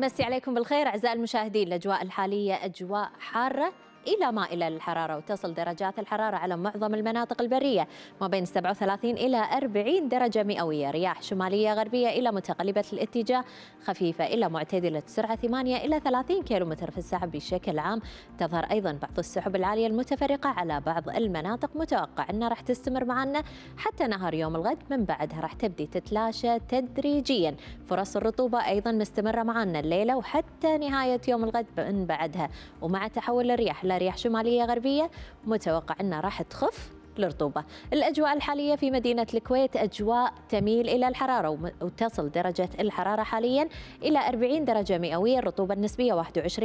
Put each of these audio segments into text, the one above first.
مسي عليكم بالخير أعزائي المشاهدين الأجواء الحالية أجواء حارة إلى ما إلى الحرارة وتصل درجات الحرارة على معظم المناطق البرية ما بين 37 إلى 40 درجة مئوية رياح شمالية غربية إلى متقلبة الاتجاه خفيفة إلى معتدلة سرعة 8 إلى 30 كيلومتر في الساعة بشكل عام تظهر أيضا بعض السحب العالية المتفرقة على بعض المناطق متوقع أنها راح تستمر معنا حتى نهار يوم الغد من بعدها راح تبدي تتلاشى تدريجيا فرص الرطوبة أيضا مستمرة معنا الليلة وحتى نهاية يوم الغد من بعدها ومع تحول الرياح على رياح شمالية غربية متوقع أنها راح تخف للرطوبة الأجواء الحالية في مدينة الكويت أجواء تميل إلى الحرارة وتصل درجة الحرارة حاليا إلى 40 درجة مئوية الرطوبة النسبية 21%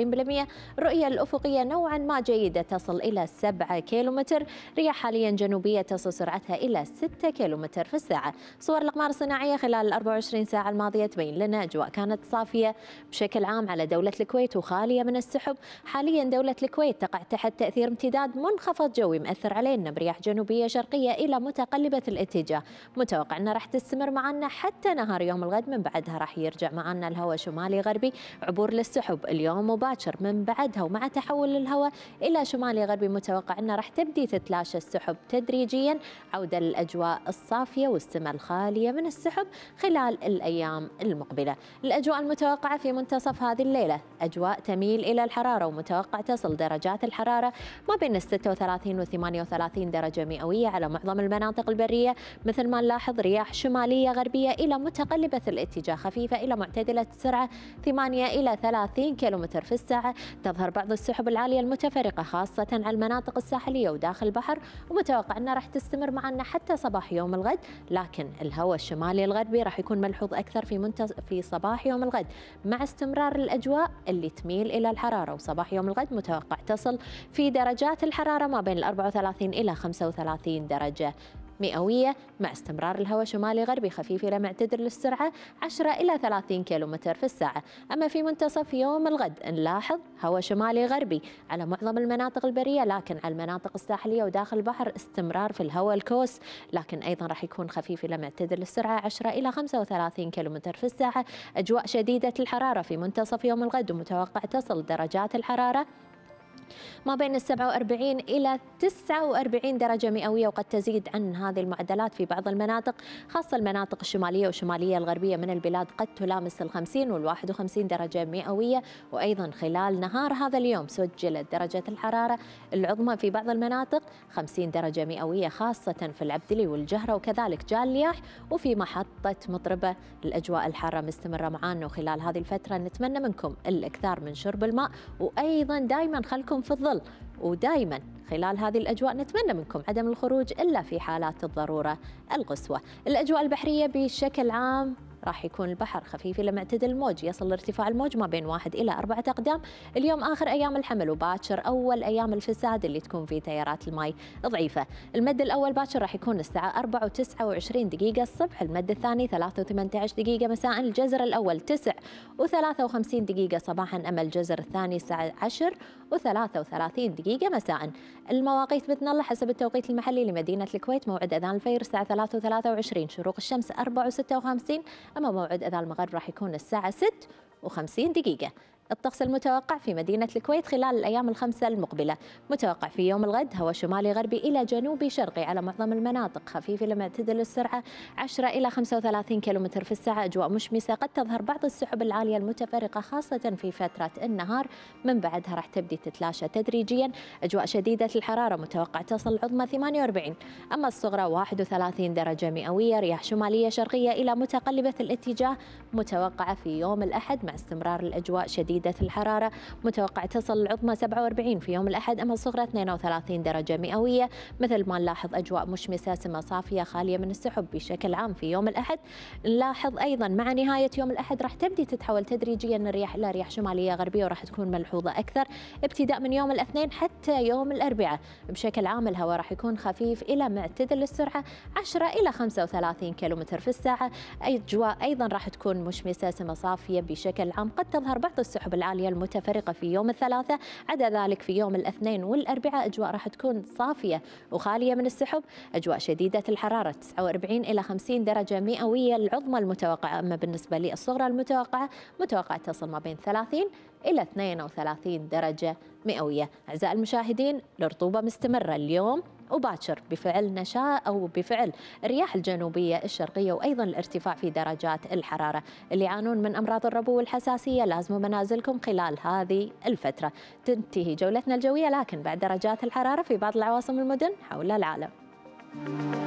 الرؤية الأفقية نوعا ما جيدة تصل إلى 7 كيلومتر رياح حاليا جنوبية تصل سرعتها إلى 6 كيلومتر في الساعة صور الأقمار الصناعية خلال ال 24 ساعة الماضية تبين لنا أجواء كانت صافية بشكل عام على دولة الكويت وخالية من السحب حاليا دولة الكويت تقع تحت تأثير امتداد منخفض جوي مأثر علينا برياح جنوبية جنوبية شرقية إلى متقلبة الاتجاه متوقع أنها راح تستمر معنا حتى نهار يوم الغد من بعدها راح يرجع معنا الهواء شمالي غربي عبور للسحب اليوم مباشر من بعدها ومع تحول الهواء إلى شمالي غربي متوقع أنها راح تبدي تتلاشى السحب تدريجيا عودة للأجواء الصافية والسماء الخالية من السحب خلال الأيام المقبلة الأجواء المتوقعة في منتصف هذه الليلة أجواء تميل إلى الحرارة ومتوقع تصل درجات الحرارة ما بين 36 و 38 درجة مئوية على معظم المناطق البرية مثل ما نلاحظ رياح شمالية غربية إلى متقلبة الاتجاه خفيفة إلى معتدلة السرعة 8 إلى 30 كيلومتر في الساعة تظهر بعض السحب العالية المتفرقة خاصة على المناطق الساحلية وداخل البحر ومتوقع أنها راح تستمر معنا حتى صباح يوم الغد لكن الهواء الشمالي الغربي راح يكون ملحوظ أكثر في منتصف في صباح يوم الغد مع استمرار الأجواء اللي تميل إلى الحرارة وصباح يوم الغد متوقع تصل في درجات الحرارة ما بين 34 إلى 35 35 درجة مئوية مع استمرار الهواء شمالي غربي خفيف إلى معتدل للسرعة 10 إلى 30 كيلومتر في الساعة أما في منتصف يوم الغد نلاحظ هواء شمالي غربي على معظم المناطق البرية لكن على المناطق الساحلية وداخل البحر استمرار في الهواء الكوس لكن أيضا راح يكون خفيف إلى معتدل للسرعة 10 إلى 35 كيلومتر في الساعة أجواء شديدة الحرارة في منتصف يوم الغد ومتوقع تصل درجات الحرارة ما بين 47 إلى 49 درجة مئوية وقد تزيد عن هذه المعدلات في بعض المناطق خاصة المناطق الشمالية والشمالية الغربية من البلاد قد تلامس ال 50 وال 51 درجة مئوية وأيضا خلال نهار هذا اليوم سجلت درجة الحرارة العظمى في بعض المناطق 50 درجة مئوية خاصة في العبدلي والجهرة وكذلك جالياح وفي محطة مطربة الأجواء الحارة مستمرة معانا وخلال هذه الفترة نتمنى منكم الإكثار من شرب الماء وأيضا دائما خلكم في الظل ودائما خلال هذه الأجواء نتمنى منكم عدم الخروج إلا في حالات الضرورة القصوى الأجواء البحرية بشكل عام راح يكون البحر خفيف إلى معتدل الموج يصل ارتفاع الموج ما بين واحد إلى أربعة أقدام اليوم آخر أيام الحمل وباكر أول أيام الفساد اللي تكون فيه تيارات الماي ضعيفة المد الأول باكر راح يكون الساعة 4 و29 دقيقة الصبح المد الثاني 3 و18 دقيقة مساء الجزر الأول 9 و53 دقيقة صباحا أما الجزر الثاني الساعة 10 و33 دقيقة مساء المواقيت بإذن الله حسب التوقيت المحلي لمدينة الكويت موعد أذان الفير الساعة 3 و23 شروق الشمس 4 و56 أما موعد أذان المغرب راح يكون الساعة 6 و50 دقيقة الطقس المتوقع في مدينة الكويت خلال الأيام الخمسة المقبلة متوقع في يوم الغد هواء شمالي غربي إلى جنوبي شرقي على معظم المناطق خفيف إلى معتدل السرعة 10 إلى 35 كم في الساعة أجواء مشمسة قد تظهر بعض السحب العالية المتفرقة خاصة في فترة النهار من بعدها راح تبدي تتلاشى تدريجيا أجواء شديدة الحرارة متوقع تصل العظمى 48 أما الصغرى 31 درجة مئوية رياح شمالية شرقية إلى متقلبة الاتجاه متوقعة في يوم الأحد مع استمرار الأجواء شديدة شديدة الحرارة متوقع تصل العظمى 47 في يوم الأحد أما الصغرى 32 درجة مئوية مثل ما نلاحظ أجواء مشمسة سما صافية خالية من السحب بشكل عام في يوم الأحد نلاحظ أيضا مع نهاية يوم الأحد راح تبدي تتحول تدريجيا الرياح إلى رياح شمالية غربية وراح تكون ملحوظة أكثر ابتداء من يوم الاثنين حتى يوم الأربعاء بشكل عام الهواء راح يكون خفيف إلى معتدل السرعة 10 إلى 35 كيلومتر في الساعة أجواء أيضا راح تكون مشمسة سما صافية بشكل عام قد تظهر بعض السحب السحب العالية المتفرقة في يوم الثلاثاء عدا ذلك في يوم الاثنين والأربعاء أجواء راح تكون صافية وخالية من السحب أجواء شديدة الحرارة 49 إلى 50 درجة مئوية العظمى المتوقعة أما بالنسبة للصغرى المتوقعة متوقعة تصل ما بين 30 إلى 32 درجة مئوية أعزائي المشاهدين الرطوبة مستمرة اليوم وباكر بفعل نشاء أو بفعل الرياح الجنوبية الشرقية وأيضا الارتفاع في درجات الحرارة اللي يعانون من أمراض الربو والحساسية لازموا منازلكم خلال هذه الفترة تنتهي جولتنا الجوية لكن بعد درجات الحرارة في بعض العواصم المدن حول العالم